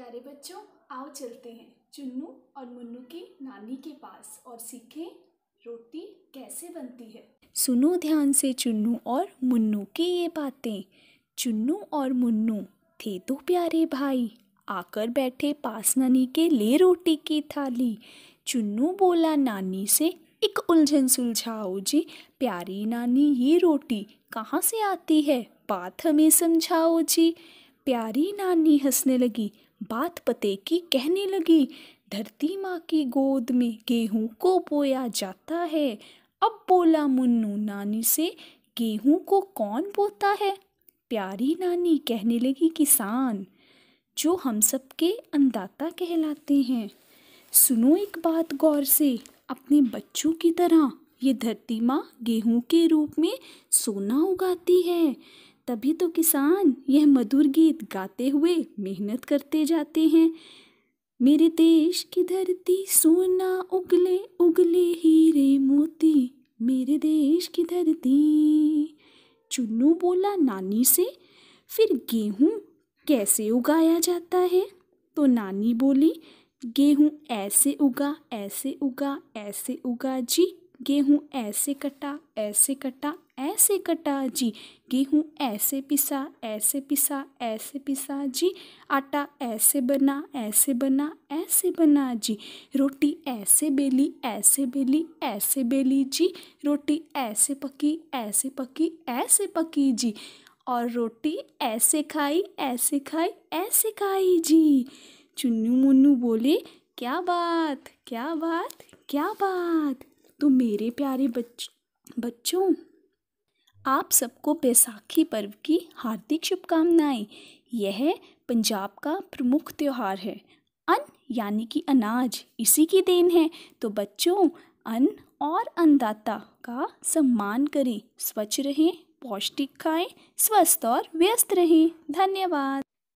प्यारे बच्चों आओ चलते हैं चुन्नू और मुन्नू की नानी के पास और सीखें रोटी कैसे बनती है सुनो ध्यान से चुन्नू और मुन्नू की ये बातें चुन्नू और मुन्नू थे दो तो प्यारे भाई आकर बैठे पास नानी के ले रोटी की थाली चुन्नू बोला नानी से एक उलझन सुलझाओ जी प्यारी नानी ये रोटी कहाँ से आती है बात हमें समझाओ जी प्यारी नानी हंसने लगी बात पते की कहने लगी धरती माँ की गोद में गेहूं को बोया जाता है अब बोला मुन्नू नानी से गेहूं को कौन बोता है प्यारी नानी कहने लगी किसान जो हम सब के अंदाता कहलाते हैं सुनो एक बात गौर से अपने बच्चों की तरह ये धरती माँ गेहूं के रूप में सोना उगाती है तभी तो किसान यह मधुर गीत गाते हुए मेहनत करते जाते हैं मेरे देश की धरती सोना उगले उगले हीरे मोती मेरे देश की धरती चुन्नू बोला नानी से फिर गेहूँ कैसे उगाया जाता है तो नानी बोली गेहूँ ऐसे उगा ऐसे उगा ऐसे उगा जी गेहूँ ऐसे कटा ऐसे कटा ऐसे कटा जी गेहूँ ऐसे पिसा ऐसे पिसा ऐसे पिसा जी आटा ऐसे बना ऐसे बना ऐसे बना जी रोटी ऐसे बेली ऐसे बेली ऐसे बेली जी रोटी ऐसे पकी ऐसे पकी ऐसे पकी जी और रोटी ऐसे खाई ऐसे खाई ऐसे खाई जी चुन्नू मुन्नू बोले क्या बात क्या बात क्या बात तो मेरे प्यारे बच्च बच्चों आप सबको बैसाखी पर्व की हार्दिक शुभकामनाएं यह पंजाब का प्रमुख त्यौहार है अन्न यानी कि अनाज इसी की देन है तो बच्चों अन्न और अन्नदाता का सम्मान करें स्वच्छ रहें पौष्टिक खाएं स्वस्थ और व्यस्त रहें धन्यवाद